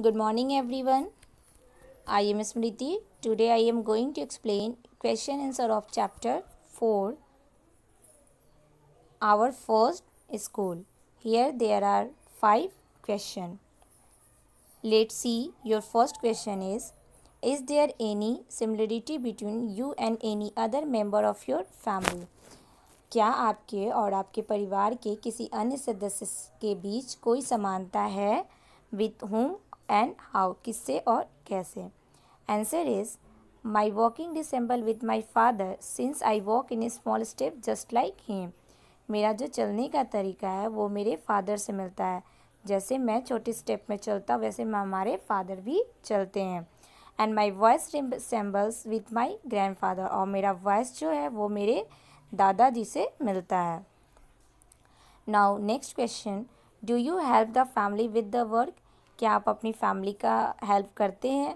good morning everyone i am smriti today i am going to explain question answer of chapter 4 our first school here there are five question let's see your first question is is there any similarity between you and any other member of your family क्या आपके और आपके परिवार के किसी अन्य सदस्य के बीच कोई समानता है विथ होम एंड हाउ किससे और कैसे answer is my walking resemble with my father since I walk in a small step just like him मेरा जो चलने का तरीका है वो मेरे फादर से मिलता है जैसे मैं छोटे स्टेप में चलता हूँ वैसे हमारे फादर भी चलते हैं and my voice resembles with my grand father और मेरा वॉइस जो है वो मेरे दादाजी से मिलता है now next question do you help the family with the work क्या आप अपनी फैमिली का हेल्प करते हैं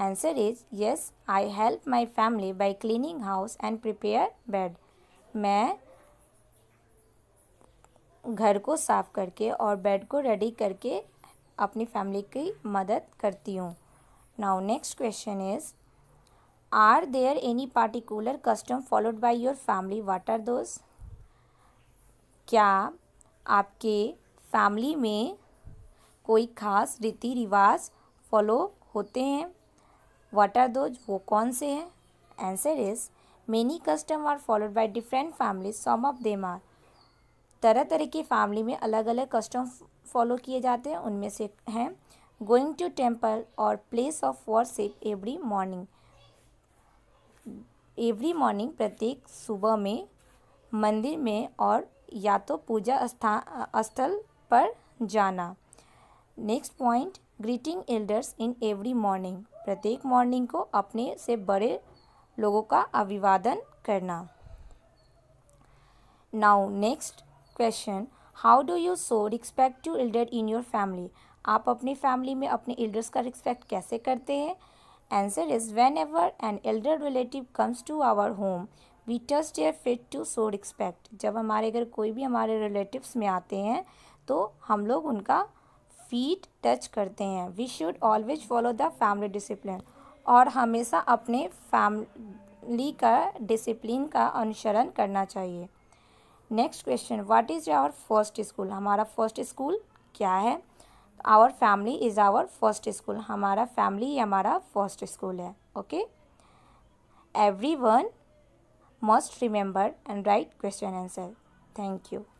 answer is yes I help my family by cleaning house and prepare bed मैं घर को साफ करके और बेड को रेडी करके अपनी फैमिली की मदद करती हूँ now next question is are there any particular custom followed by your family what are those क्या आपके फैमिली में कोई खास रीति रिवाज फॉलो होते हैं वाट आर दोज वो कौन से हैं answer is many custom are followed by different family some of them are तरह तरह की फैमिली में अलग अलग कस्टम फॉलो किए जाते हैं उनमें से हैं गोइंग टू टेम्पल और place of worship every morning every morning प्रत्येक सुबह में मंदिर में और या तो पूजा स्थान स्थल पर जाना next point greeting elders in every morning प्रत्येक मॉर्निंग को अपने से बड़े लोगों का अभिवादन करना now next question how do you show respect to elder in your family आप अपनी फैमिली में अपने एल्डर्स का रिस्पेक्ट कैसे करते हैं answer is whenever an elder relative comes to our home we touch their feet to show respect जब हमारे घर कोई भी हमारे रिलेटिव्स में आते हैं तो हम लोग उनका फीट टच करते हैं we should always follow the family discipline और हमेशा अपने फैमिली का डिसिप्लिन का अनुसरण करना चाहिए next question what is our first school हमारा फर्स्ट स्कूल क्या है our family is our first school हमारा फैमिली हमारा फर्स्ट स्कूल है okay everyone must remember and write question answer thank you